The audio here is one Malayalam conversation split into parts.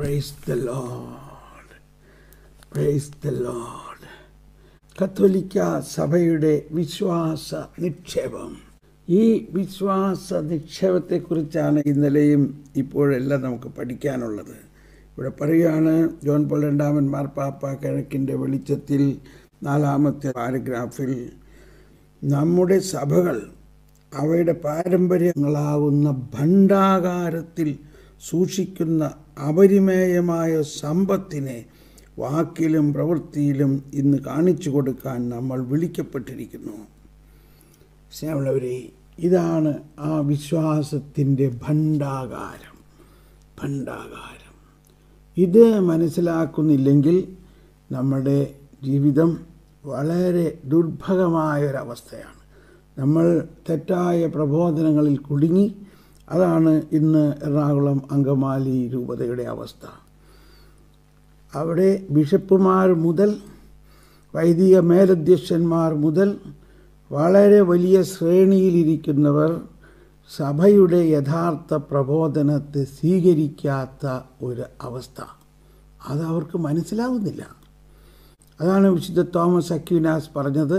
Praise the Lord. Praise the Lord. കത്തോലിക്ക സഭയുടെ വിശ്വാസ നിക്ഷേപം ഈ വിശ്വാസ നിക്ഷേപത്തെക്കുറിച്ചാണ് ഇന്നലെയും ഇപ്പോഴെല്ലാം നമുക്ക് പഠിക്കാനുള്ളത് ഇവിടെ പറയുകയാണ് ജോൺ പോൾ രണ്ടാമൻ മാർപ്പാപ്പ കിഴക്കിൻ്റെ വെളിച്ചത്തിൽ നാലാമത്തെ പാരഗ്രാഫിൽ നമ്മുടെ സഭകൾ അവയുടെ പാരമ്പര്യങ്ങളാവുന്ന ഭണ്ഡാകാരത്തിൽ സൂക്ഷിക്കുന്ന അപരിമേയമായ സമ്പത്തിനെ വാക്കിലും പ്രവൃത്തിയിലും ഇന്ന് കാണിച്ചു കൊടുക്കാൻ നമ്മൾ വിളിക്കപ്പെട്ടിരിക്കുന്നു സ്നേഹമുള്ളവരെ ഇതാണ് ആ വിശ്വാസത്തിൻ്റെ ഭണ്ഡാകാരം ഭണ്ഡാകാരം ഇത് മനസ്സിലാക്കുന്നില്ലെങ്കിൽ നമ്മുടെ ജീവിതം വളരെ ദുർഭഗമായ നമ്മൾ തെറ്റായ പ്രബോധനങ്ങളിൽ കുടുങ്ങി അതാണ് ഇന്ന് എറണാകുളം അങ്കമാലി രൂപതയുടെ അവസ്ഥ അവിടെ ബിഷപ്പുമാർ മുതൽ വൈദിക മേലധ്യക്ഷന്മാർ മുതൽ വളരെ വലിയ ശ്രേണിയിലിരിക്കുന്നവർ സഭയുടെ യഥാർത്ഥ പ്രബോധനത്തെ സ്വീകരിക്കാത്ത ഒരു അവസ്ഥ അതവർക്ക് മനസ്സിലാവുന്നില്ല മനസ്സിലാകുന്നില്ല അതാണ് വിശുദ്ധ തോമസ് അക്യുനാസ് പറഞ്ഞത്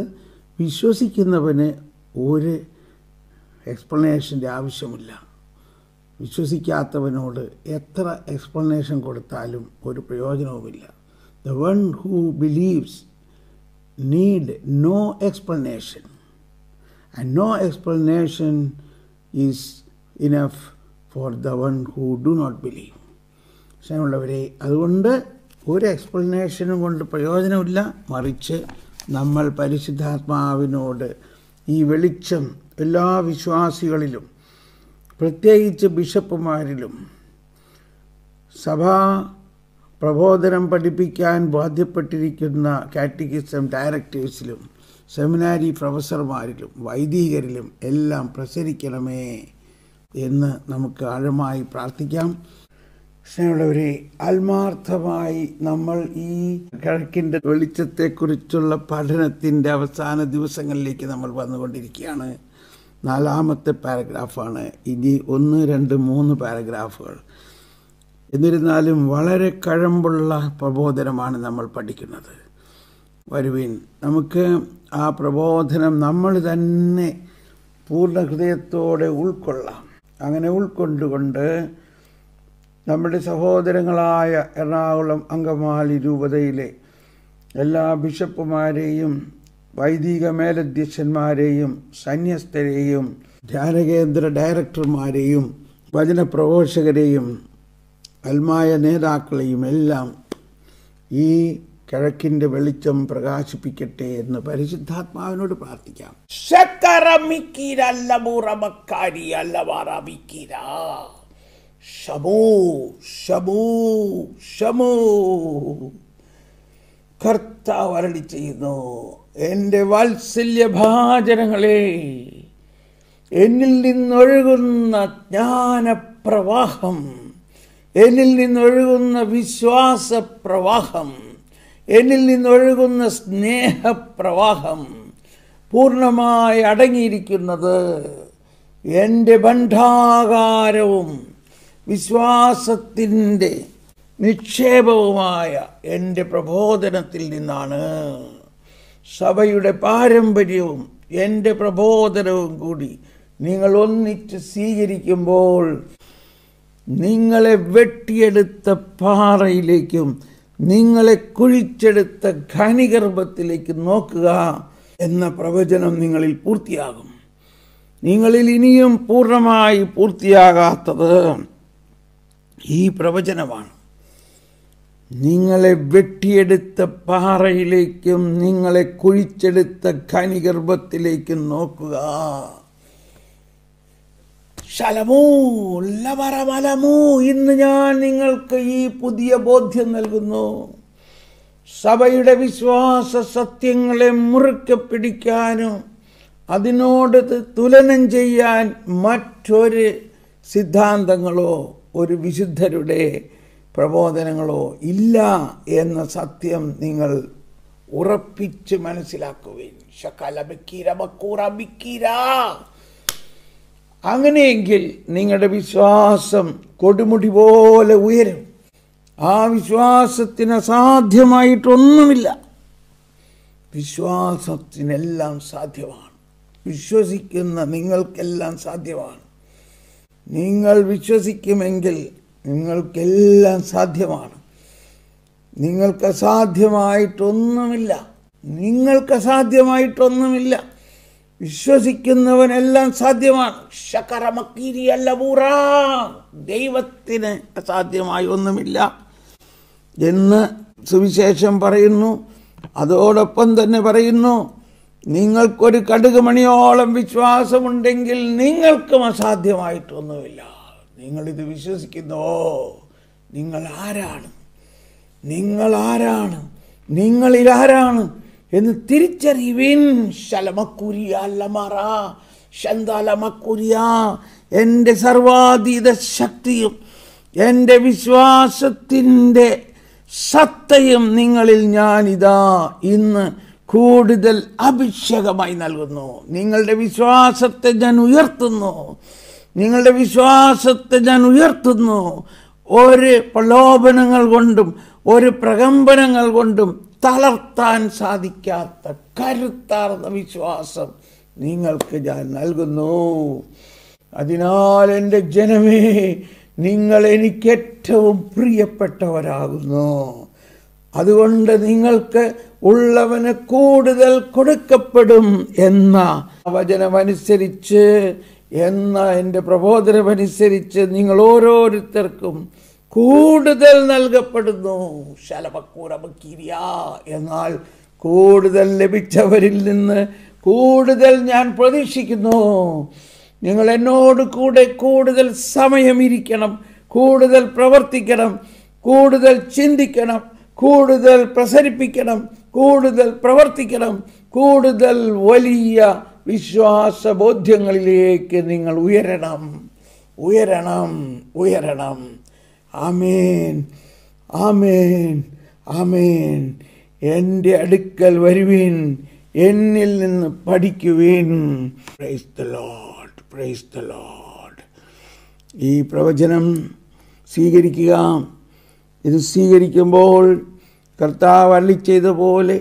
വിശ്വസിക്കുന്നവന് ഒരു എക്സ്പ്ലനേഷൻ്റെ ആവശ്യമില്ല വിശ്വസിക്കാത്തവനോട് എത്ര എക്സ്പ്ലനേഷൻ കൊടുത്താലും ഒരു പ്രയോജനവുമില്ല the one who believes need no explanation and no explanation is enough for the one who do not believe സ്നേഹമുള്ളവരെ അതുകൊണ്ട് ഒരു എക്സ്പ്ലനേഷനും കൊണ്ട് പ്രയോജനമില്ല മറിച്ച് നമ്മൾ പരിശുദ്ധാത്മാവിനോട് ഈ വെളിച്ചം എല്ലാ വിശ്വാസികളിലും പ്രത്യേകിച്ച് ബിഷപ്പുമാരിലും സഭാ പ്രബോധനം പഠിപ്പിക്കാൻ ബാധ്യപ്പെട്ടിരിക്കുന്ന കാറ്റഗിസം ഡയറക്ടേഴ്സിലും സെമിനാരി പ്രൊഫസർമാരിലും വൈദികരിലും എല്ലാം പ്രസരിക്കണമേ എന്ന് നമുക്ക് ആഴമായി പ്രാർത്ഥിക്കാം സ്നേഹമുള്ളവരെ ആത്മാർത്ഥമായി നമ്മൾ ഈ കിഴക്കിൻ്റെ വെളിച്ചത്തെക്കുറിച്ചുള്ള പഠനത്തിൻ്റെ അവസാന ദിവസങ്ങളിലേക്ക് നമ്മൾ വന്നുകൊണ്ടിരിക്കുകയാണ് നാലാമത്തെ പാരഗ്രാഫാണ് ഇനി ഒന്ന് രണ്ട് മൂന്ന് പാരഗ്രാഫുകൾ എന്നിരുന്നാലും വളരെ കഴമ്പുള്ള പ്രബോധനമാണ് നമ്മൾ പഠിക്കുന്നത് വരുവിൻ നമുക്ക് ആ പ്രബോധനം നമ്മൾ തന്നെ പൂർണ്ണ ഹൃദയത്തോടെ ഉൾക്കൊള്ളാം അങ്ങനെ ഉൾക്കൊണ്ടുകൊണ്ട് നമ്മുടെ സഹോദരങ്ങളായ എറണാകുളം അങ്കമാലി രൂപതയിലെ എല്ലാ ബിഷപ്പുമാരെയും വൈദിക മേലധ്യക്ഷന്മാരെയും സന്യസ്തരെയും ധ്യാനകേന്ദ്ര ഡയറക്ടർമാരെയും വചന പ്രഘോഷകരെയും അൽമായ നേതാക്കളെയും എല്ലാം ഈ കിഴക്കിൻ്റെ വെളിച്ചം പ്രകാശിപ്പിക്കട്ടെ എന്ന് പരിശുദ്ധാത്മാവിനോട് പ്രാർത്ഥിക്കാം ഷമോ ഷമോ ഷമോ കർത്താവ് അരളി ചെയ്യുന്നു എൻ്റെ വാത്സല്യഭാചനങ്ങളെ എന്നിൽ നിന്നൊഴുകുന്ന ജ്ഞാനപ്രവാഹം എന്നിൽ നിന്നൊഴുകുന്ന വിശ്വാസപ്രവാഹം എന്നിൽ നിന്നൊഴുകുന്ന സ്നേഹപ്രവാഹം പൂർണ്ണമായി അടങ്ങിയിരിക്കുന്നത് എൻ്റെ ഭണ്ഡാകാരവും വിശ്വാസത്തിൻ്റെ നിക്ഷേപവുമായ എൻ്റെ പ്രബോധനത്തിൽ നിന്നാണ് സഭയുടെ പാരമ്പര്യവും എൻ്റെ പ്രബോധനവും കൂടി നിങ്ങൾ ഒന്നിച്ച് സ്വീകരിക്കുമ്പോൾ നിങ്ങളെ വെട്ടിയെടുത്ത പാറയിലേക്കും നിങ്ങളെ കുഴിച്ചെടുത്ത ഖനിഗർഭത്തിലേക്ക് നോക്കുക എന്ന പ്രവചനം നിങ്ങളിൽ പൂർത്തിയാകും നിങ്ങളിൽ ഇനിയും പൂർണ്ണമായി പൂർത്തിയാകാത്തത് ഈ പ്രവചനമാണ് നിങ്ങളെ വെട്ടിയെടുത്ത പാറയിലേക്കും നിങ്ങളെ കുഴിച്ചെടുത്ത ഖനിഗർഭത്തിലേക്കും നോക്കുക ശലമോ ലവരമലമോ ഇന്ന് ഞാൻ നിങ്ങൾക്ക് ഈ പുതിയ ബോധ്യം നൽകുന്നു സഭയുടെ വിശ്വാസ സത്യങ്ങളെ മുറുക്കെ പിടിക്കാനും അതിനോട് തുലനം ചെയ്യാൻ മറ്റൊരു സിദ്ധാന്തങ്ങളോ ഒരു വിശുദ്ധരുടെ പ്രബോധനങ്ങളോ ഇല്ല എന്ന സത്യം നിങ്ങൾ ഉറപ്പിച്ച് മനസ്സിലാക്കുകയും അങ്ങനെയെങ്കിൽ നിങ്ങളുടെ വിശ്വാസം കൊടുമുടി പോലെ ഉയരും ആ വിശ്വാസത്തിന് അസാധ്യമായിട്ടൊന്നുമില്ല വിശ്വാസത്തിനെല്ലാം സാധ്യമാണ് വിശ്വസിക്കുന്ന നിങ്ങൾക്കെല്ലാം സാധ്യമാണ് നിങ്ങൾ വിശ്വസിക്കുമെങ്കിൽ നിങ്ങൾക്കെല്ലാം സാധ്യമാണ് നിങ്ങൾക്ക് അസാധ്യമായിട്ടൊന്നുമില്ല നിങ്ങൾക്ക് അസാധ്യമായിട്ടൊന്നുമില്ല വിശ്വസിക്കുന്നവനെല്ലാം സാധ്യമാണ് ശകരമക്കീരി അല്ല പൂറാ ദൈവത്തിന് അസാധ്യമായി ഒന്നുമില്ല എന്ന് സുവിശേഷം പറയുന്നു അതോടൊപ്പം തന്നെ പറയുന്നു നിങ്ങൾക്കൊരു മണിയോളം വിശ്വാസമുണ്ടെങ്കിൽ നിങ്ങൾക്കും അസാധ്യമായിട്ടൊന്നുമില്ല നിങ്ങളിത് വിശ്വസിക്കുന്നോ നിങ്ങൾ ആരാണ് നിങ്ങൾ ആരാണ് നിങ്ങളിൽ ആരാണ് എന്ന് തിരിച്ചറിവിൻ ശലമക്കുരിയ എൻ്റെ സർവാതീത ശക്തിയും എൻ്റെ വിശ്വാസത്തിൻ്റെ സത്തയും നിങ്ങളിൽ ഞാനിതാ ഇന്ന് കൂടുതൽ അഭിഷേകമായി നൽകുന്നു നിങ്ങളുടെ വിശ്വാസത്തെ ഞാൻ ഉയർത്തുന്നു നിങ്ങളുടെ വിശ്വാസത്തെ ഞാൻ ഉയർത്തുന്നു ഒരു പ്രലോഭനങ്ങൾ കൊണ്ടും ഒരു പ്രകമ്പനങ്ങൾ കൊണ്ടും തളർത്താൻ സാധിക്കാത്ത കരുത്താർന്ന വിശ്വാസം നിങ്ങൾക്ക് ഞാൻ നൽകുന്നു അതിനാൽ എൻ്റെ ജനമേ നിങ്ങൾ എനിക്ക് ഏറ്റവും പ്രിയപ്പെട്ടവരാകുന്നു അതുകൊണ്ട് നിങ്ങൾക്ക് ഉള്ളവന് കൂടുതൽ കൊടുക്കപ്പെടും എന്ന വചനമനുസരിച്ച് എന്ന എൻ്റെ പ്രബോധനമനുസരിച്ച് നിങ്ങൾ ഓരോരുത്തർക്കും കൂടുതൽ നൽകപ്പെടുന്നു ശലപക്കൂറമക്കിരിയ എന്നാൽ കൂടുതൽ ലഭിച്ചവരിൽ നിന്ന് കൂടുതൽ ഞാൻ പ്രതീക്ഷിക്കുന്നു നിങ്ങൾ എന്നോട് കൂടെ കൂടുതൽ സമയം ഇരിക്കണം കൂടുതൽ പ്രവർത്തിക്കണം കൂടുതൽ ചിന്തിക്കണം കൂടുതൽ പ്രസരിപ്പിക്കണം കൂടുതൽ പ്രവർത്തിക്കണം കൂടുതൽ വലിയ വിശ്വാസബോധ്യങ്ങളിലേക്ക് നിങ്ങൾ ഉയരണം ഉയരണം ഉയരണം ആമേൻ ആമേൻ ആമേൻ എൻ്റെ അടുക്കൽ വരുവീൻ എന്നിൽ നിന്ന് പഠിക്കുവീൻ praise the Lord praise the Lord ഈ പ്രവചനം സ്വീകരിക്കുക ഇത് സ്വീകരിക്കുമ്പോൾ കർത്താവ് അള്ളി ചെയ്ത പോലെ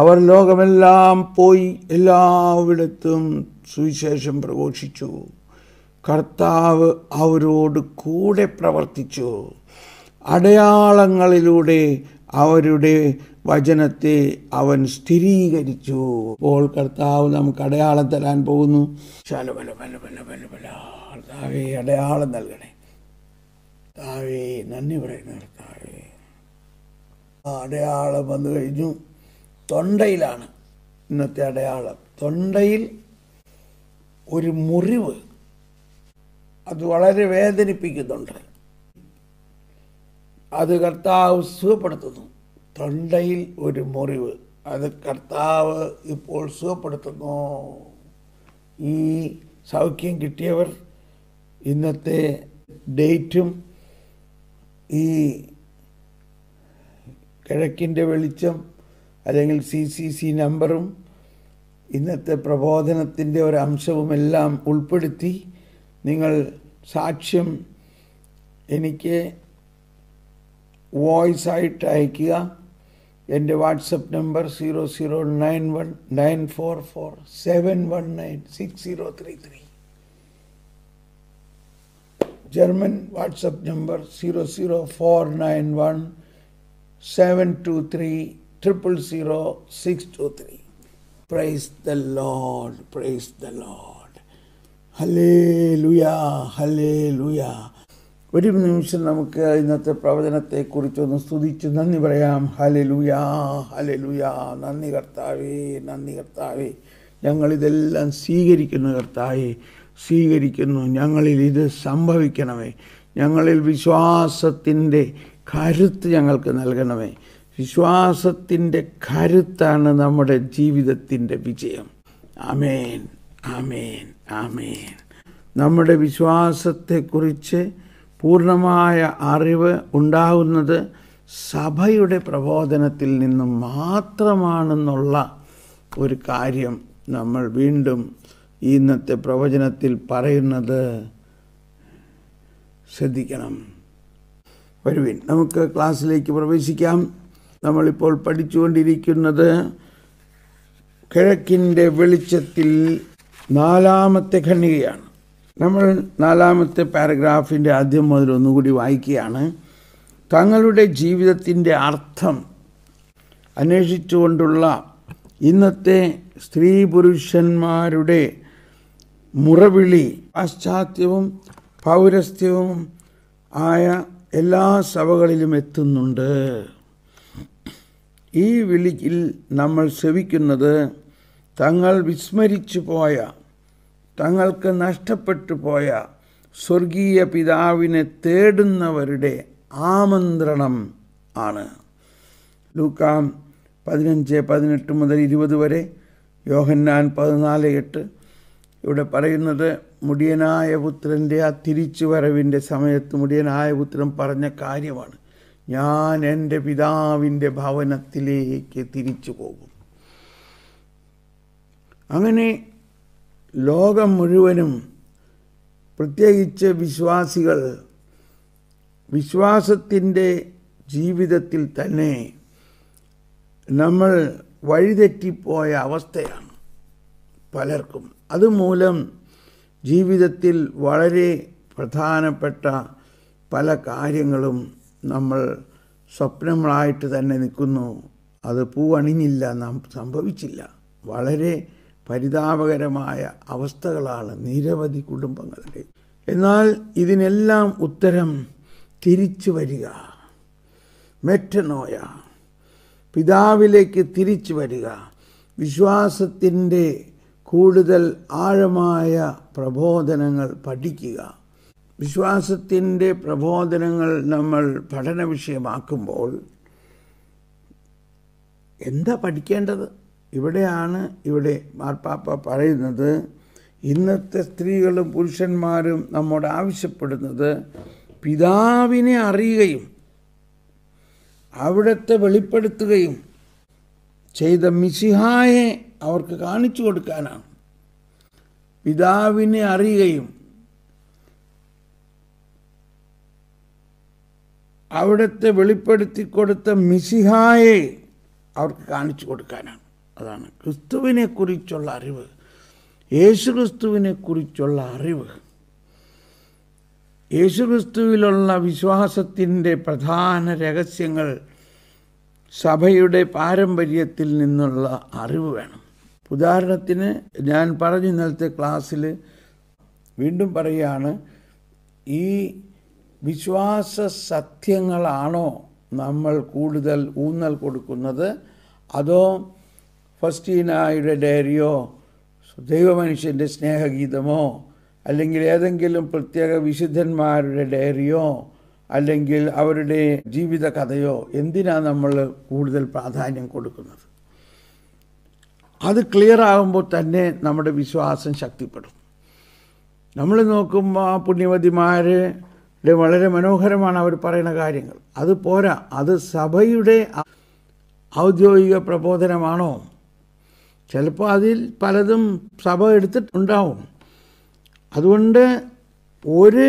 അവർ ലോകമെല്ലാം പോയി എല്ലാവിടത്തും സുവിശേഷം പ്രഘോഷിച്ചു കർത്താവ് അവരോട് കൂടെ പ്രവർത്തിച്ചു അടയാളങ്ങളിലൂടെ അവരുടെ വചനത്തെ അവൻ സ്ഥിരീകരിച്ചു അപ്പോൾ കർത്താവ് നമുക്ക് അടയാളം തരാൻ പോകുന്നു കർത്താവേ അടയാളം നൽകണേ കർത്താവേ നന്ദി പറയുന്ന കർത്താവേ അടയാളം വന്നു കഴിഞ്ഞു തൊണ്ടയിലാണ് ഇന്നത്തെ അടയാളം തൊണ്ടയിൽ ഒരു മുറിവ് അത് വളരെ വേദനിപ്പിക്കുന്നുണ്ട് അത് കർത്താവ് സുഖപ്പെടുത്തുന്നു തൊണ്ടയിൽ ഒരു മുറിവ് അത് കർത്താവ് ഇപ്പോൾ സുഖപ്പെടുത്തുന്നു ഈ സൗഖ്യം കിട്ടിയവർ ഇന്നത്തെ ഡേറ്റും ഈ കിഴക്കിൻ്റെ വെളിച്ചം അല്ലെങ്കിൽ സി സി സി നമ്പറും ഇന്നത്തെ പ്രബോധനത്തിൻ്റെ ഒരു അംശവുമെല്ലാം ഉൾപ്പെടുത്തി നിങ്ങൾ സാക്ഷ്യം എനിക്ക് വോയിസ് ആയിട്ട് അയക്കുക എൻ്റെ WhatsApp number zero zero nine one nine four four seven one nine six zero three three German WhatsApp number zero zero four nine one seven two three triple zero six two three praise the Lord praise the Lord hallelujah ഹലേ ലുയാ ഒരു നിമിഷം നമുക്ക് ഇന്നത്തെ പ്രവചനത്തെ കുറിച്ചൊന്ന് സ്തുതിച്ച് നന്ദി പറയാം ഹലെ ലുയാ ഹലെ ലുയാ നന്ദി കർത്താവേ നന്ദി കർത്താവേ ഞങ്ങളിതെല്ലാം സ്വീകരിക്കുന്നു കർത്താവെ സ്വീകരിക്കുന്നു ഞങ്ങളിൽ ഇത് സംഭവിക്കണമേ ഞങ്ങളിൽ വിശ്വാസത്തിൻ്റെ കരുത്ത് ഞങ്ങൾക്ക് നൽകണമേ വിശ്വാസത്തിൻ്റെ കരുത്താണ് നമ്മുടെ ജീവിതത്തിൻ്റെ വിജയം ആമേൻ ആമേൻ ആമേൻ നമ്മുടെ വിശ്വാസത്തെക്കുറിച്ച് പൂർണ്ണമായ അറിവ് ഉണ്ടാകുന്നത് സഭയുടെ പ്രബോധനത്തിൽ നിന്നും മാത്രമാണെന്നുള്ള ഒരു കാര്യം നമ്മൾ വീണ്ടും ഇന്നത്തെ പ്രവചനത്തിൽ പറയുന്നത് ശ്രദ്ധിക്കണം വരുവിൻ നമുക്ക് ക്ലാസ്സിലേക്ക് പ്രവേശിക്കാം നമ്മളിപ്പോൾ പഠിച്ചുകൊണ്ടിരിക്കുന്നത് കിഴക്കിൻ്റെ വെളിച്ചത്തിൽ നാലാമത്തെ ഖണ്ണികയാണ് നമ്മൾ നാലാമത്തെ പാരഗ്രാഫിൻ്റെ ആദ്യം മുതൽ ഒന്നുകൂടി വായിക്കുകയാണ് തങ്ങളുടെ ജീവിതത്തിൻ്റെ അർത്ഥം അന്വേഷിച്ചുകൊണ്ടുള്ള ഇന്നത്തെ സ്ത്രീ പുരുഷന്മാരുടെ മുറവിളി പാശ്ചാത്യവും പൗരസ്ത്യവും ആയ എല്ലാ സഭകളിലും എത്തുന്നുണ്ട് ഈ വിളിയിൽ നമ്മൾ ശ്രവിക്കുന്നത് തങ്ങൾ വിസ്മരിച്ചു പോയ തങ്ങൾക്ക് നഷ്ടപ്പെട്ടു പോയ സ്വർഗീയ പിതാവിനെ തേടുന്നവരുടെ ആമന്ത്രണം ആണ് ലൂക്കാം പതിനഞ്ച് പതിനെട്ട് മുതൽ ഇരുപത് വരെ യോഹന്നാൻ പതിനാല് എട്ട് ഇവിടെ പറയുന്നത് മുടിയനായ പുത്രൻ്റെ ആ തിരിച്ചു വരവിൻ്റെ സമയത്ത് മുടിയനായ പുത്രൻ പറഞ്ഞ കാര്യമാണ് ഞാൻ എൻ്റെ പിതാവിൻ്റെ ഭവനത്തിലേക്ക് തിരിച്ചു പോകും അങ്ങനെ ലോകം മുഴുവനും പ്രത്യേകിച്ച് വിശ്വാസികൾ വിശ്വാസത്തിൻ്റെ ജീവിതത്തിൽ തന്നെ നമ്മൾ വഴിതെറ്റിപ്പോയ അവസ്ഥയാണ് പലർക്കും അതുമൂലം ജീവിതത്തിൽ വളരെ പ്രധാനപ്പെട്ട പല കാര്യങ്ങളും നമ്മൾ സ്വപ്നങ്ങളായിട്ട് തന്നെ നിൽക്കുന്നു അത് പൂവണിഞ്ഞില്ല നാം സംഭവിച്ചില്ല വളരെ പരിതാപകരമായ അവസ്ഥകളാണ് നിരവധി കുടുംബങ്ങളുടെ എന്നാൽ ഇതിനെല്ലാം ഉത്തരം തിരിച്ചു വരിക മെറ്റനോയ പിതാവിലേക്ക് തിരിച്ചു വരിക വിശ്വാസത്തിൻ്റെ കൂടുതൽ ആഴമായ പ്രബോധനങ്ങൾ പഠിക്കുക വിശ്വാസത്തിൻ്റെ പ്രബോധനങ്ങൾ നമ്മൾ പഠന വിഷയമാക്കുമ്പോൾ എന്താ പഠിക്കേണ്ടത് ഇവിടെയാണ് ഇവിടെ മാർപ്പാപ്പ പറയുന്നത് ഇന്നത്തെ സ്ത്രീകളും പുരുഷന്മാരും നമ്മോട് ആവശ്യപ്പെടുന്നത് പിതാവിനെ അറിയുകയും അവിടത്തെ വെളിപ്പെടുത്തുകയും ചെയ്ത മിസിഹായെ അവർക്ക് കാണിച്ചു കൊടുക്കാനാണ് പിതാവിനെ അറിയുകയും അവിടുത്തെ വെളിപ്പെടുത്തി കൊടുത്ത മിസിഹായെ അവർക്ക് കാണിച്ചു കൊടുക്കാനാണ് അതാണ് ക്രിസ്തുവിനെക്കുറിച്ചുള്ള അറിവ് യേശു ക്രിസ്തുവിനെക്കുറിച്ചുള്ള അറിവ് യേശുക്രിസ്തുവിലുള്ള വിശ്വാസത്തിൻ്റെ പ്രധാന രഹസ്യങ്ങൾ സഭയുടെ പാരമ്പര്യത്തിൽ നിന്നുള്ള അറിവ് വേണം ഉദാഹരണത്തിന് ഞാൻ പറഞ്ഞു ഇന്നലത്തെ ക്ലാസ്സിൽ വീണ്ടും പറയുകയാണ് ഈ വിശ്വാസ സത്യങ്ങളാണോ നമ്മൾ കൂടുതൽ ഊന്നൽ കൊടുക്കുന്നത് അതോ ഫസ്റ്റീനായുടെ ഡയറിയോ ദൈവമനുഷ്യൻ്റെ സ്നേഹഗീതമോ അല്ലെങ്കിൽ ഏതെങ്കിലും പ്രത്യേക വിശുദ്ധന്മാരുടെ ഡയറിയോ അല്ലെങ്കിൽ അവരുടെ ജീവിത കഥയോ എന്തിനാണ് നമ്മൾ കൂടുതൽ പ്രാധാന്യം കൊടുക്കുന്നത് അത് ക്ലിയർ ആകുമ്പോൾ തന്നെ നമ്മുടെ വിശ്വാസം ശക്തിപ്പെടും നമ്മൾ നോക്കുമ്പോൾ പുണ്യവതിമാർ അല്ലെ വളരെ മനോഹരമാണ് അവർ പറയുന്ന കാര്യങ്ങൾ അത് പോരാ അത് സഭയുടെ ഔദ്യോഗിക പ്രബോധനമാണോ ചിലപ്പോൾ അതിൽ പലതും സഭ എടുത്തിട്ടുണ്ടാവും അതുകൊണ്ട് ഒരു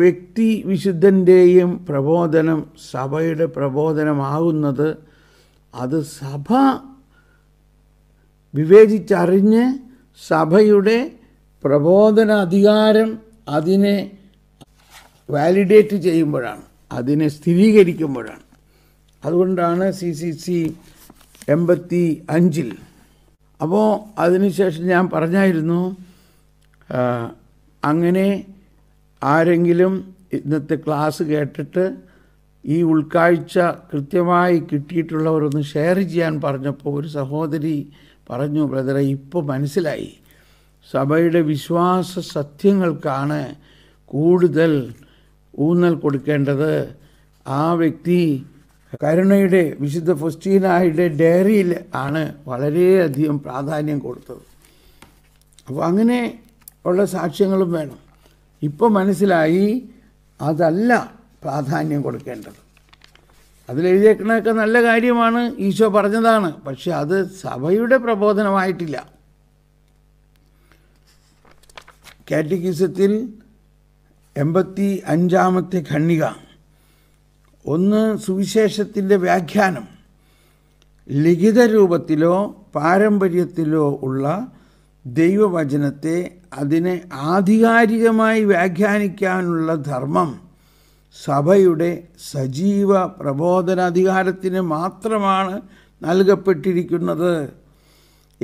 വ്യക്തി വിശുദ്ധൻ്റെയും പ്രബോധനം സഭയുടെ പ്രബോധനമാകുന്നത് അത് സഭ വിവേചിച്ചറിഞ്ഞ് സഭയുടെ പ്രബോധന അധികാരം അതിനെ വാലിഡേറ്റ് ചെയ്യുമ്പോഴാണ് അതിനെ സ്ഥിരീകരിക്കുമ്പോഴാണ് അതുകൊണ്ടാണ് സി സി സി എൺപത്തി അഞ്ചിൽ അപ്പോൾ അതിനുശേഷം ഞാൻ പറഞ്ഞായിരുന്നു അങ്ങനെ ആരെങ്കിലും ഇന്നത്തെ ക്ലാസ് കേട്ടിട്ട് ഈ ഉൾക്കാഴ്ച കൃത്യമായി കിട്ടിയിട്ടുള്ളവരൊന്ന് ഷെയർ ചെയ്യാൻ പറഞ്ഞപ്പോൾ ഒരു സഹോദരി പറഞ്ഞു ബ്രദറെ ഇപ്പോൾ മനസ്സിലായി സഭയുടെ വിശ്വാസ സത്യങ്ങൾക്കാണ് കൂടുതൽ ഊന്നൽ കൊടുക്കേണ്ടത് ആ വ്യക്തി കരുണയുടെ വിശുദ്ധ ഫസ്റ്റീനായുടെ ഡയറിയിൽ ആണ് വളരെയധികം പ്രാധാന്യം കൊടുത്തത് അപ്പോൾ അങ്ങനെ ഉള്ള സാക്ഷ്യങ്ങളും വേണം ഇപ്പോൾ മനസ്സിലായി അതല്ല പ്രാധാന്യം കൊടുക്കേണ്ടത് അതിലെഴുതിയേക്കണൊക്കെ നല്ല കാര്യമാണ് ഈശോ പറഞ്ഞതാണ് പക്ഷെ അത് സഭയുടെ പ്രബോധനമായിട്ടില്ല കാറ്റഗിസത്തിൽ എൺപത്തി അഞ്ചാമത്തെ ഖണ്ണിക ഒന്ന് സുവിശേഷത്തിൻ്റെ വ്യാഖ്യാനം ലിഖിത രൂപത്തിലോ പാരമ്പര്യത്തിലോ ഉള്ള ദൈവവചനത്തെ അതിനെ ആധികാരികമായി വ്യാഖ്യാനിക്കാനുള്ള ധർമ്മം സഭയുടെ സജീവ പ്രബോധനാധികാരത്തിന് മാത്രമാണ് നൽകപ്പെട്ടിരിക്കുന്നത്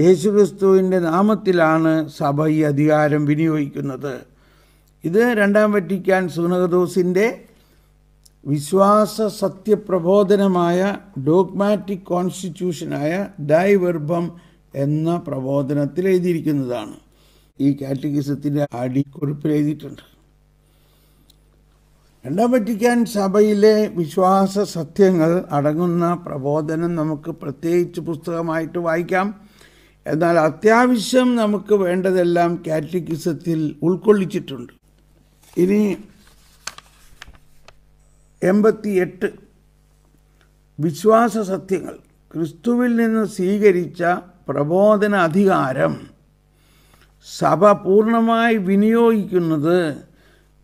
യേശുക്രിസ്തുവിൻ്റെ നാമത്തിലാണ് സഭ ഈ അധികാരം വിനിയോഗിക്കുന്നത് ഇത് രണ്ടാം വറ്റിക്കാൻ സുനകദോസിൻ്റെ വിശ്വാസ സത്യപ്രബോധനമായ ഡോഗ്മാറ്റിക് കോൺസ്റ്റിറ്റ്യൂഷനായ ഡൈവർബം എന്ന പ്രബോധനത്തിൽ എഴുതിയിരിക്കുന്നതാണ് ഈ കാറ്റഗിസത്തിൻ്റെ അടിക്കുറിപ്പിൽ എഴുതിയിട്ടുണ്ട് രണ്ടാം വറ്റിക്കാൻ സഭയിലെ വിശ്വാസ സത്യങ്ങൾ അടങ്ങുന്ന പ്രബോധനം നമുക്ക് പ്രത്യേകിച്ച് പുസ്തകമായിട്ട് വായിക്കാം എന്നാൽ അത്യാവശ്യം നമുക്ക് വേണ്ടതെല്ലാം കാറ്റിക്കിസത്തിൽ ഉൾക്കൊള്ളിച്ചിട്ടുണ്ട് ഇനി എൺപത്തി എട്ട് വിശ്വാസ സത്യങ്ങൾ ക്രിസ്തുവിൽ നിന്ന് സ്വീകരിച്ച പ്രബോധന അധികാരം സഭ പൂർണ്ണമായി വിനിയോഗിക്കുന്നത്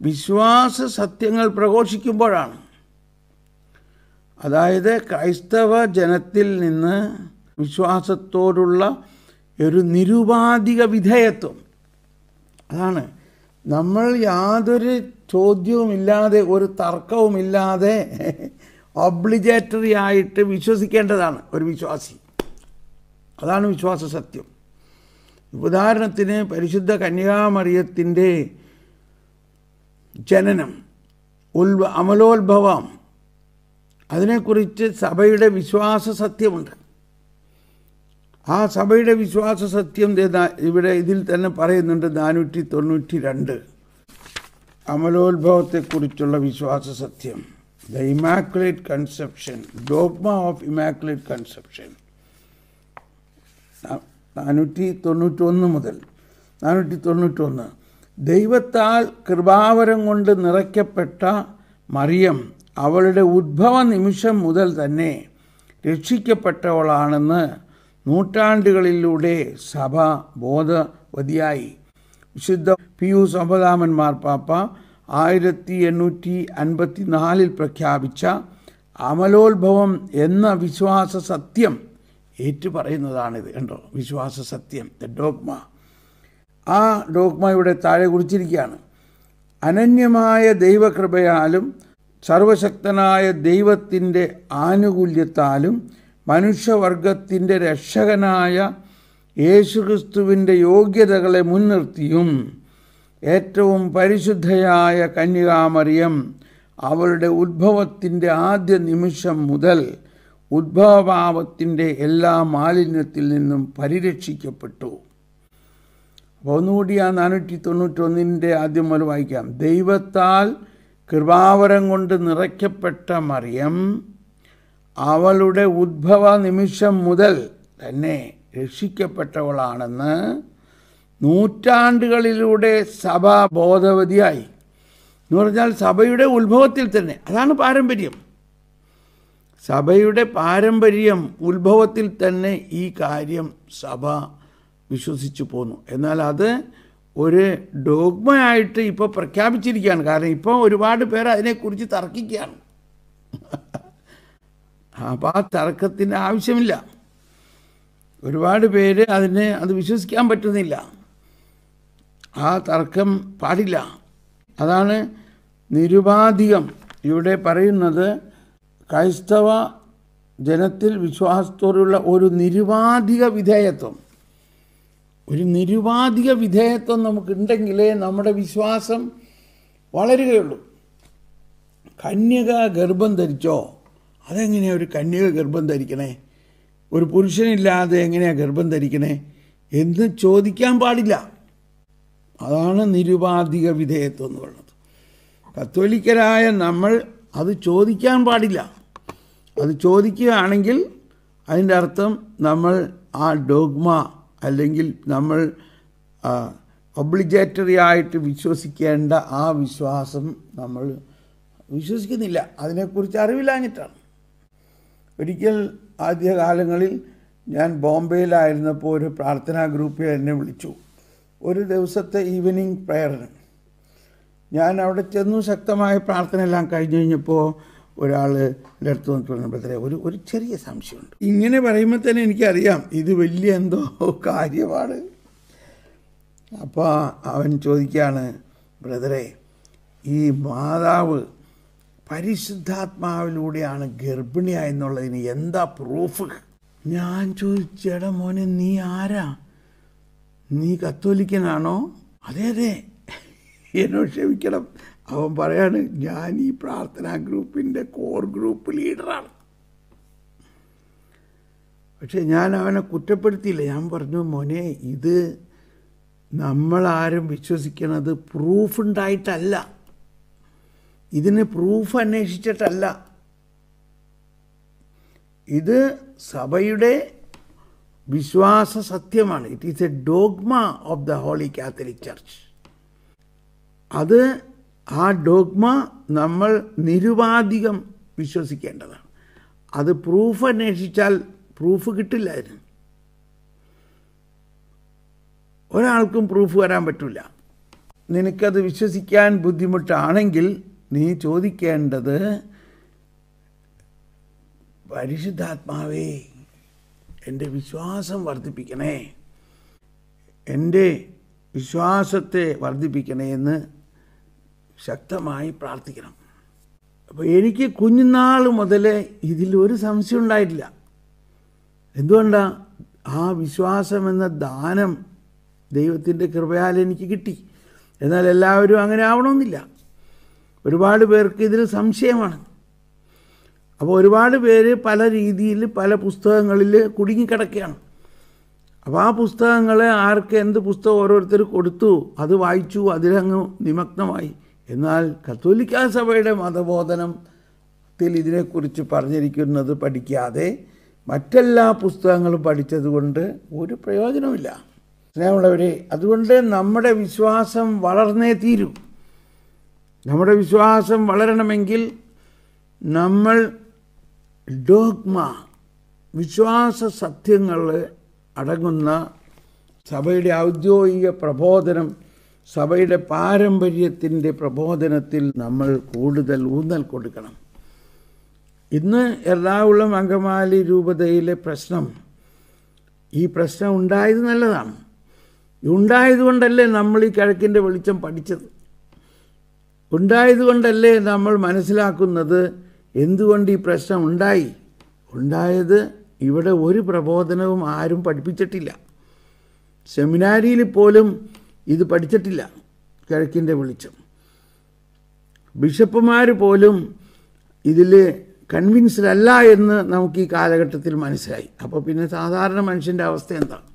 വിശ്വാസ സത്യങ്ങൾ പ്രഘോഷിക്കുമ്പോഴാണ് അതായത് ക്രൈസ്തവ ജനത്തിൽ നിന്ന് വിശ്വാസത്തോടുള്ള ഒരു നിരുപാധിക വിധേയത്വം അതാണ് നമ്മൾ യാതൊരു ചോദ്യവുമില്ലാതെ ഒരു തർക്കവുമില്ലാതെ ഒബ്ലിഗേറ്ററി ആയിട്ട് വിശ്വസിക്കേണ്ടതാണ് ഒരു വിശ്വാസി അതാണ് വിശ്വാസ സത്യം ഉദാഹരണത്തിന് പരിശുദ്ധ കന്യാമറിയത്തിൻ്റെ ജനനം ഉൽവ അമലോത്ഭവം അതിനെക്കുറിച്ച് സഭയുടെ വിശ്വാസ സത്യമുണ്ട് ആ സഭയുടെ വിശ്വാസ സത്യം ഇവിടെ ഇതിൽ തന്നെ പറയുന്നുണ്ട് നാനൂറ്റി തൊണ്ണൂറ്റി രണ്ട് അമലോത്ഭവത്തെക്കുറിച്ചുള്ള വിശ്വാസ സത്യം the immaculate conception dogma of immaculate conception നാനൂറ്റി തൊണ്ണൂറ്റൊന്ന് മുതൽ നാനൂറ്റി തൊണ്ണൂറ്റൊന്ന് ദൈവത്താൽ കൃപാവരം കൊണ്ട് നിറയ്ക്കപ്പെട്ട മറിയം അവളുടെ ഉദ്ഭവ നിമിഷം മുതൽ തന്നെ രക്ഷിക്കപ്പെട്ടവളാണെന്ന് നൂറ്റാണ്ടുകളിലൂടെ സഭ ബോധവതിയായി വിശുദ്ധ പിയൂസ് ഒമ്പതാമൻ പാപ്പ ആയിരത്തി എണ്ണൂറ്റി അൻപത്തി നാലിൽ പ്രഖ്യാപിച്ച അമലോത്ഭവം എന്ന വിശ്വാസ സത്യം ഏറ്റുപറയുന്നതാണിത് കണ്ടോ വിശ്വാസ സത്യം ദ ഡോഗ്മ ആ ഡോഗ്മ ഇവിടെ താഴെ കുറിച്ചിരിക്കുകയാണ് അനന്യമായ ദൈവകൃപയാലും സർവശക്തനായ ദൈവത്തിൻ്റെ ആനുകൂല്യത്താലും മനുഷ്യവർഗത്തിൻ്റെ രക്ഷകനായ യേശുക്രിസ്തുവിൻ്റെ യോഗ്യതകളെ മുൻനിർത്തിയും ഏറ്റവും പരിശുദ്ധയായ കന്യകാമറിയം അവളുടെ ഉദ്ഭവത്തിൻ്റെ ആദ്യ നിമിഷം മുതൽ ഉദ്ഭവഭാവത്തിൻ്റെ എല്ലാ മാലിന്യത്തിൽ നിന്നും പരിരക്ഷിക്കപ്പെട്ടു അപ്പോൾ ഒന്നുകൂടി ആ നാനൂറ്റി തൊണ്ണൂറ്റൊന്നിൻ്റെ ആദ്യം മുതൽ വായിക്കാം ദൈവത്താൽ കൃപാവരം കൊണ്ട് നിറയ്ക്കപ്പെട്ട മറിയം അവളുടെ ഉദ്ഭവ നിമിഷം മുതൽ തന്നെ രക്ഷിക്കപ്പെട്ടവളാണെന്ന് നൂറ്റാണ്ടുകളിലൂടെ സഭ ബോധവതിയായി എന്ന് പറഞ്ഞാൽ സഭയുടെ ഉത്ഭവത്തിൽ തന്നെ അതാണ് പാരമ്പര്യം സഭയുടെ പാരമ്പര്യം ഉത്ഭവത്തിൽ തന്നെ ഈ കാര്യം സഭ വിശ്വസിച്ചു പോന്നു എന്നാൽ അത് ഒരു ഡോഗ്മയായിട്ട് ഇപ്പോൾ പ്രഖ്യാപിച്ചിരിക്കുകയാണ് കാരണം ഇപ്പോൾ ഒരുപാട് പേർ അതിനെക്കുറിച്ച് തർക്കിക്കുകയാണ് അപ്പോൾ ആ തർക്കത്തിൻ്റെ ആവശ്യമില്ല ഒരുപാട് പേര് അതിനെ അത് വിശ്വസിക്കാൻ പറ്റുന്നില്ല ആ തർക്കം പാടില്ല അതാണ് നിരുപാധികം ഇവിടെ പറയുന്നത് ക്രൈസ്തവ ജനത്തിൽ വിശ്വാസത്തോടുള്ള ഒരു നിരുപാധിക വിധേയത്വം ഒരു നിരുപാധിക വിധേയത്വം നമുക്കുണ്ടെങ്കിലേ നമ്മുടെ വിശ്വാസം വളരുകയുള്ളൂ കന്യക ഗർഭം ധരിച്ചോ അതെങ്ങനെയാണ് ഒരു കന്യക ഗർഭം ധരിക്കണേ ഒരു പുരുഷനില്ലാതെ എങ്ങനെയാണ് ഗർഭം ധരിക്കണേ എന്ന് ചോദിക്കാൻ പാടില്ല അതാണ് നിരുപാധിക വിധേയത്വം എന്ന് പറയുന്നത് കത്തോലിക്കരായ നമ്മൾ അത് ചോദിക്കാൻ പാടില്ല അത് ചോദിക്കുകയാണെങ്കിൽ അതിൻ്റെ അർത്ഥം നമ്മൾ ആ ഡോഗ്മ അല്ലെങ്കിൽ നമ്മൾ ഒബ്ലിജേറ്ററി ആയിട്ട് വിശ്വസിക്കേണ്ട ആ വിശ്വാസം നമ്മൾ വിശ്വസിക്കുന്നില്ല അതിനെക്കുറിച്ച് അറിവില്ലാഞ്ഞിട്ടാണ് ഒരിക്കൽ ആദ്യകാലങ്ങളിൽ ഞാൻ ബോംബെയിലായിരുന്നപ്പോൾ ഒരു പ്രാർത്ഥനാ ഗ്രൂപ്പ് എന്നെ വിളിച്ചു ഒരു ദിവസത്തെ ഈവനിങ് പ്രയറിന് ഞാൻ അവിടെ ചെന്നു ശക്തമായ എല്ലാം കഴിഞ്ഞ് കഴിഞ്ഞപ്പോൾ ഒരാൾ എടുത്തു അടുത്ത് നോക്കിയപ്പോഴത്തേ ഒരു ഒരു ചെറിയ സംശയമുണ്ട് ഇങ്ങനെ പറയുമ്പോൾ തന്നെ എനിക്കറിയാം ഇത് വലിയ എന്തോ കാര്യമാണ് അപ്പോൾ അവൻ ചോദിക്കുകയാണ് ബ്രദറെ ഈ മാതാവ് പരിശുദ്ധാത്മാവിലൂടെയാണ് ഗർഭിണിയായെന്നുള്ളതിന് എന്താ പ്രൂഫ് ഞാൻ ചോദിച്ചേടാ മോനെ നീ ആരാ നീ കത്തോലിക്കനാണോ അതെ അതെ എന്നോ ക്ഷമിക്കണം അവൻ പറയാണ് ഞാൻ ഈ പ്രാർത്ഥനാ ഗ്രൂപ്പിൻ്റെ കോർ ഗ്രൂപ്പ് ലീഡറാണ് പക്ഷെ ഞാൻ അവനെ കുറ്റപ്പെടുത്തിയില്ല ഞാൻ പറഞ്ഞു മോനെ ഇത് നമ്മളാരും വിശ്വസിക്കണത് പ്രൂഫ് ഉണ്ടായിട്ടല്ല ഇതിന് പ്രൂഫ് അന്വേഷിച്ചിട്ടല്ല ഇത് സഭയുടെ വിശ്വാസ സത്യമാണ് it is a dogma of the holy Catholic church അത് ആ ഡോഗ്മ നമ്മൾ നിരുപാധികം വിശ്വസിക്കേണ്ടതാണ് അത് പ്രൂഫ് അന്വേഷിച്ചാൽ പ്രൂഫ് കിട്ടില്ലായിരുന്നു ഒരാൾക്കും പ്രൂഫ് വരാൻ പറ്റില്ല നിനക്കത് വിശ്വസിക്കാൻ ബുദ്ധിമുട്ടാണെങ്കിൽ നീ ചോദിക്കേണ്ടത് പരിശുദ്ധാത്മാവേ എൻ്റെ വിശ്വാസം വർദ്ധിപ്പിക്കണേ എൻ്റെ വിശ്വാസത്തെ വർദ്ധിപ്പിക്കണേ എന്ന് ശക്തമായി പ്രാർത്ഥിക്കണം അപ്പോൾ എനിക്ക് കുഞ്ഞുനാൾ മുതൽ ഇതിലൊരു സംശയം ഉണ്ടായിട്ടില്ല എന്തുകൊണ്ടാണ് ആ വിശ്വാസം എന്ന ദാനം ദൈവത്തിൻ്റെ കൃപയാൽ എനിക്ക് കിട്ടി എന്നാൽ എല്ലാവരും അങ്ങനെ ആവണമെന്നില്ല ഒരുപാട് പേർക്ക് ഇതിൽ സംശയമാണ് അപ്പോൾ ഒരുപാട് പേര് പല രീതിയിൽ പല പുസ്തകങ്ങളിൽ കുടുങ്ങിക്കിടക്കുകയാണ് അപ്പോൾ ആ പുസ്തകങ്ങളെ ആർക്ക് എന്ത് പുസ്തകം ഓരോരുത്തർ കൊടുത്തു അത് വായിച്ചു അതിലങ്ങ് നിമഗ്നമായി എന്നാൽ കത്തോലിക്ക സഭയുടെ മതബോധനത്തിൽ ഇതിനെക്കുറിച്ച് പറഞ്ഞിരിക്കുന്നത് പഠിക്കാതെ മറ്റെല്ലാ പുസ്തകങ്ങളും പഠിച്ചതുകൊണ്ട് ഒരു പ്രയോജനമില്ല സ്നേഹമുള്ളവരെ അതുകൊണ്ട് നമ്മുടെ വിശ്വാസം വളർന്നേ തീരും നമ്മുടെ വിശ്വാസം വളരണമെങ്കിൽ നമ്മൾ ഡോഗ്മ വിശ്വാസ സത്യങ്ങൾ അടങ്ങുന്ന സഭയുടെ ഔദ്യോഗിക പ്രബോധനം സഭയുടെ പാരമ്പര്യത്തിൻ്റെ പ്രബോധനത്തിൽ നമ്മൾ കൂടുതൽ ഊന്നൽ കൊടുക്കണം ഇന്ന് എറണാകുളം അങ്കമാലി രൂപതയിലെ പ്രശ്നം ഈ പ്രശ്നം ഉണ്ടായത് നല്ലതാണ് ഉണ്ടായതുകൊണ്ടല്ലേ നമ്മൾ ഈ കിഴക്കിൻ്റെ വെളിച്ചം പഠിച്ചത് ഉണ്ടായതുകൊണ്ടല്ലേ നമ്മൾ മനസ്സിലാക്കുന്നത് എന്തുകൊണ്ട് ഈ പ്രശ്നം ഉണ്ടായി ഉണ്ടായത് ഇവിടെ ഒരു പ്രബോധനവും ആരും പഠിപ്പിച്ചിട്ടില്ല സെമിനാരിയിൽ പോലും ഇത് പഠിച്ചിട്ടില്ല കിഴക്കിൻ്റെ വെളിച്ചം ബിഷപ്പുമാർ പോലും ഇതിൽ കൺവിൻസ്ഡ് അല്ല എന്ന് നമുക്ക് ഈ കാലഘട്ടത്തിൽ മനസ്സിലായി അപ്പോൾ പിന്നെ സാധാരണ മനുഷ്യൻ്റെ അവസ്ഥ എന്താണ്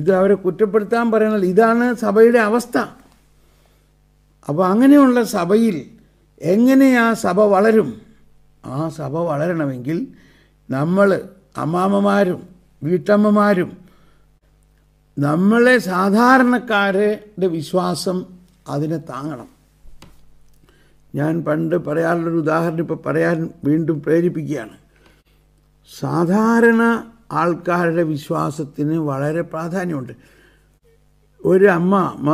ഇത് അവരെ കുറ്റപ്പെടുത്താൻ പറയണത് ഇതാണ് സഭയുടെ അവസ്ഥ അപ്പോൾ അങ്ങനെയുള്ള സഭയിൽ എങ്ങനെ ആ സഭ വളരും ആ സഭ വളരണമെങ്കിൽ നമ്മൾ അമ്മാമ്മമാരും വീട്ടമ്മമാരും നമ്മളെ സാധാരണക്കാരുടെ വിശ്വാസം അതിനെ താങ്ങണം ഞാൻ പണ്ട് പറയാനുള്ളൊരു ഉദാഹരണം ഇപ്പോൾ പറയാൻ വീണ്ടും പ്രേരിപ്പിക്കുകയാണ് സാധാരണ ആൾക്കാരുടെ വിശ്വാസത്തിന് വളരെ പ്രാധാന്യമുണ്ട് ഒരു അമ്മ അമ്മ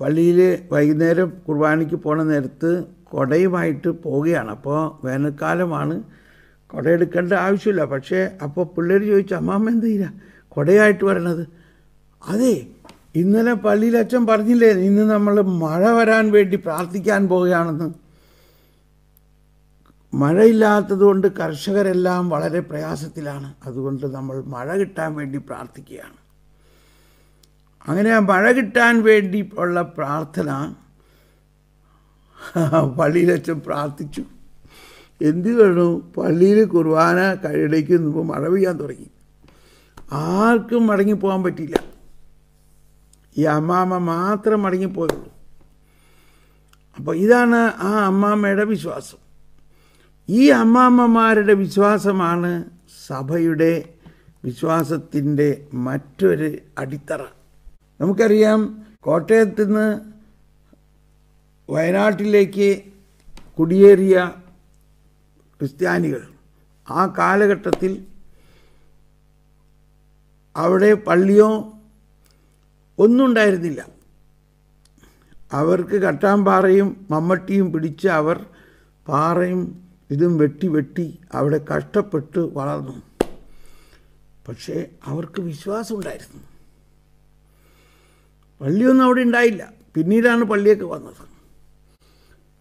പള്ളിയിൽ വൈകുന്നേരം കുർബാനയ്ക്ക് പോണ നേരത്ത് കൊടയുമായിട്ട് പോവുകയാണ് അപ്പോൾ വേനൽക്കാലമാണ് കുടയെടുക്കേണ്ട ആവശ്യമില്ല പക്ഷേ അപ്പോൾ പിള്ളേർ ചോദിച്ചു അമ്മാമ്മ എന്താ ചെയ്യുക കുടയായിട്ട് വരണത് അതെ ഇന്നലെ പള്ളിയിൽ അച്ഛൻ പറഞ്ഞില്ലേ ഇന്ന് നമ്മൾ മഴ വരാൻ വേണ്ടി പ്രാർത്ഥിക്കാൻ പോവുകയാണെന്ന് മഴയില്ലാത്തതുകൊണ്ട് കർഷകരെല്ലാം വളരെ പ്രയാസത്തിലാണ് അതുകൊണ്ട് നമ്മൾ മഴ കിട്ടാൻ വേണ്ടി പ്രാർത്ഥിക്കുകയാണ് അങ്ങനെ ആ മഴ കിട്ടാൻ വേണ്ടി ഉള്ള പ്രാർത്ഥന പള്ളിയിലച്ഛൻ പ്രാർത്ഥിച്ചു എന്ത് വേണു പള്ളിയിൽ കുർബാന കഴിയിലേക്ക് നിന്നപ്പോൾ മഴ പെയ്യാൻ തുടങ്ങി ആർക്കും മടങ്ങിപ്പോകാൻ പറ്റിയില്ല ഈ അമ്മാമ്മ മാത്രം മടങ്ങിപ്പോയുള്ളൂ അപ്പോൾ ഇതാണ് ആ അമ്മാമ്മയുടെ വിശ്വാസം ഈ അമ്മാമ്മമാരുടെ വിശ്വാസമാണ് സഭയുടെ വിശ്വാസത്തിൻ്റെ മറ്റൊരു അടിത്തറ നമുക്കറിയാം കോട്ടയത്ത് നിന്ന് വയനാട്ടിലേക്ക് കുടിയേറിയ ക്രിസ്ത്യാനികൾ ആ കാലഘട്ടത്തിൽ അവിടെ പള്ളിയോ ഉണ്ടായിരുന്നില്ല അവർക്ക് കട്ടാമ്പാറയും മമ്മട്ടിയും പിടിച്ച് അവർ പാറയും ഇതും വെട്ടി വെട്ടി അവിടെ കഷ്ടപ്പെട്ട് വളർന്നു പക്ഷേ അവർക്ക് വിശ്വാസമുണ്ടായിരുന്നു പള്ളിയൊന്നും അവിടെ ഉണ്ടായില്ല പിന്നീടാണ് പള്ളിയൊക്കെ വന്നത്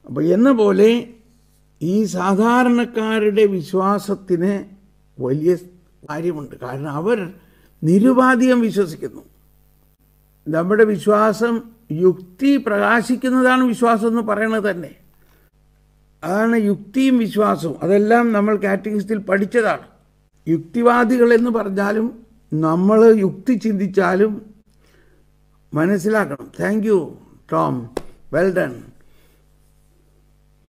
അപ്പോൾ എന്ന പോലെ ഈ സാധാരണക്കാരുടെ വിശ്വാസത്തിന് വലിയ കാര്യമുണ്ട് കാരണം അവർ നിരുപാധികം വിശ്വസിക്കുന്നു നമ്മുടെ വിശ്വാസം യുക്തി പ്രകാശിക്കുന്നതാണ് വിശ്വാസം എന്ന് പറയണത് തന്നെ അതാണ് യുക്തിയും വിശ്വാസവും അതെല്ലാം നമ്മൾ കാറ്റഗറിസ്റ്റിൽ പഠിച്ചതാണ് യുക്തിവാദികൾ എന്ന് പറഞ്ഞാലും നമ്മൾ യുക്തി ചിന്തിച്ചാലും മനസ്സിലാക്കണം thank you Tom well done